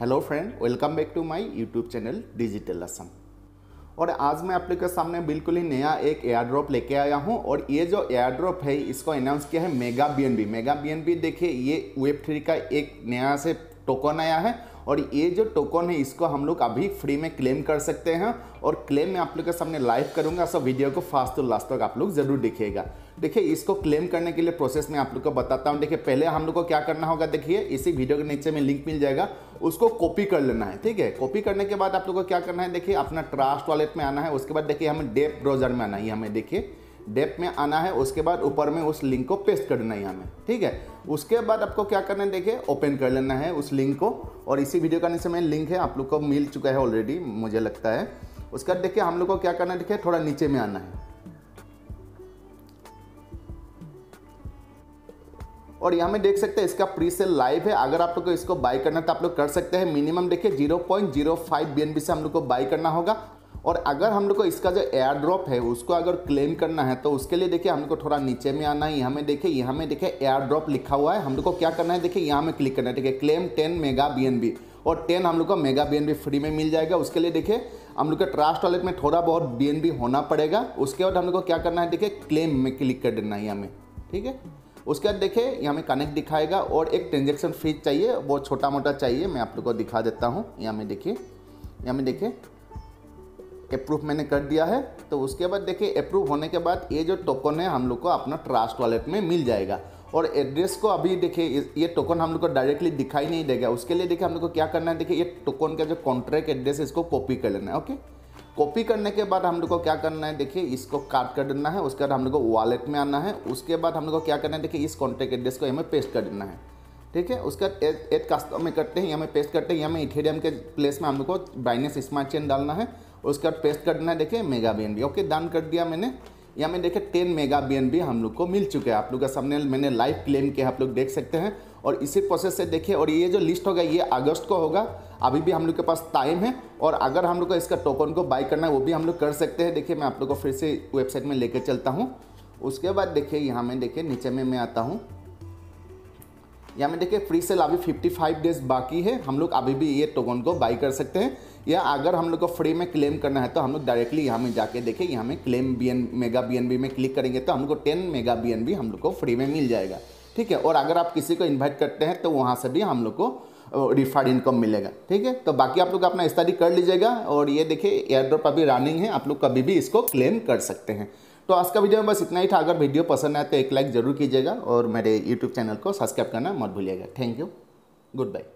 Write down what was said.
hello friend welcome back to my YouTube channel digital Assam और आज मैं आप लोग के सामने बिल्कुल ही नया एक एयर ड्रॉप लेके आया हूँ और ये जो एयर ड्रॉप है इसको अनाउंस किया है मेगा बी मेगा बी देखिए ये वेब थ्री का एक नया से टोकन आया है और ये जो टोकन है इसको हम लोग अभी फ्री में क्लेम कर सकते हैं और क्लेम मैं आप लोग के सामने लाइव करूंगा सब वीडियो को फास्ट टू लास्ट तक आप लोग ज़रूर देखिएगा देखिए इसको क्लेम करने के लिए प्रोसेस मैं आप लोग को बताता हूँ देखिए पहले हम लोग को क्या करना होगा देखिए इसी वीडियो के नीचे में लिंक मिल जाएगा उसको कॉपी कर लेना है ठीक है कॉपी करने के बाद आप लोग को क्या करना है देखिए अपना ट्रास्ट वॉलेट में आना है उसके बाद देखिए हमें डेप ब्राउजर में आना है हमें देखिए डेप में आना है उसके बाद ऊपर में उस लिंक को पेस्ट करना है यहाँ में ठीक है उसके बाद आपको क्या करना है देखिए ओपन कर लेना है उस लिंक को और इसी वीडियो का नीचे में लिंक है आप लोग को मिल चुका है ऑलरेडी मुझे लगता है उसके बाद देखिए हम लोग को क्या करना है देखिए थोड़ा नीचे में आना है और यहाँ में देख सकते हैं इसका प्री सेल लाइव है अगर आप लोग को इसको बाय करना है तो आप लोग कर सकते हैं मिनिमम देखिए 0.05 पॉइंट से हम लोग को बाय करना होगा और अगर हम लोग को इसका जो एयर ड्रॉप है उसको अगर क्लेम करना है तो उसके लिए देखिए हम लोग को थोड़ा नीचे में आना है यहाँ में देखिए यहाँ में देखिए एयर ड्रॉप लिखा हुआ है हम लोग को क्या करना है देखिए यहाँ में क्लिक करना है ठीक है क्लेम टेन मेगा बी और टेन हम लोग को मेगा बी फ्री में मिल जाएगा उसके लिए देखिए हम लोग के ट्रास्ट वॉलेट में थोड़ा बहुत बी होना पड़ेगा उसके बाद हम लोग को क्या करना है देखिए क्लेम में क्लिक कर देना है यहाँ में ठीक है उसके बाद देखिए यहाँ में कनेक्ट दिखाएगा और एक ट्रांजेक्शन फीस चाहिए वो छोटा मोटा चाहिए मैं आप लोग को दिखा देता हूँ यहाँ में देखिए यहाँ में देखिए अप्रूव मैंने कर दिया है तो उसके बाद देखिए अप्रूव होने के बाद ये जो टोकन है हम लोग को अपना ट्रास्ट वॉलेट में मिल जाएगा और एड्रेस को अभी देखिए ये टोकन हम लोग को डायरेक्टली दिखाई नहीं देगा उसके लिए देखिए हम लोग को क्या करना है देखिए ये टोकन का जो कॉन्ट्रैक्ट एड्रेस है इसको कॉपी कर लेना है ओके कॉपी करने के बाद हम लोग को क्या करना है देखिए इसको काट कर देना है उसके बाद हम लोग को वॉलेट में आना है उसके बाद हम लोग को क्या करना है देखिए इस कॉन्ट्रैक्ट एड्रेस को हमें पेस्ट कर देना है ठीक है उसका एड कस्टम में करते हैं या हमें पेस्ट करते हैं या हमें इथेरियम के प्लेस में हम लोग को बाइनेस स्मार्ट चेन डालना है उसके बाद पेस्ट करना है देखिए मेगा बी ओके डन कर दिया मैंने यहाँ में देखे टेन मेगा बी हम लोग को मिल चुके हैं आप लोग का सामने मैंने लाइव क्लेम किया आप लोग देख सकते हैं और इसी प्रोसेस से देखिए और ये जो लिस्ट होगा ये अगस्त को होगा अभी भी हम लोग के पास टाइम है और अगर हम लोग को इसका टोकन को बाई करना है वो भी हम लोग कर सकते हैं देखिए मैं आप लोग को फिर से वेबसाइट में लेकर चलता हूँ उसके बाद देखिए यहाँ में देखिए नीचे में मैं आता हूँ यहाँ में देखिए फ्री सेल अभी 55 डेज बाकी है हम लोग अभी भी ये टोकन को बाई कर सकते हैं या अगर हम लोग को फ्री में क्लेम करना है तो हम लोग डायरेक्टली यहाँ में जाके देखें यहाँ में claim B N mega B N B में क्लिक करेंगे तो हमको ten mega B N B हम लोग को फ्री में मिल जाएगा ठीक है और अगर आप किसी को इन्वाइट करते हैं तो वहाँ से भी हम लोग को रिफंड इनकम मिलेगा ठीक है तो बाकी आप लोग अपना स्टडी कर लीजिएगा और ये देखिए एयर ड्रॉप अभी रनिंग है आप लोग कभी भी इसको क्लेम कर सकते हैं तो आज का वीडियो में बस इतना ही था अगर वीडियो पसंद आए तो एक लाइक ज़रूर कीजिएगा और मेरे यूट्यूब चैनल को सब्सक्राइब करना मत भूलिएगा थैंक यू गुड बाय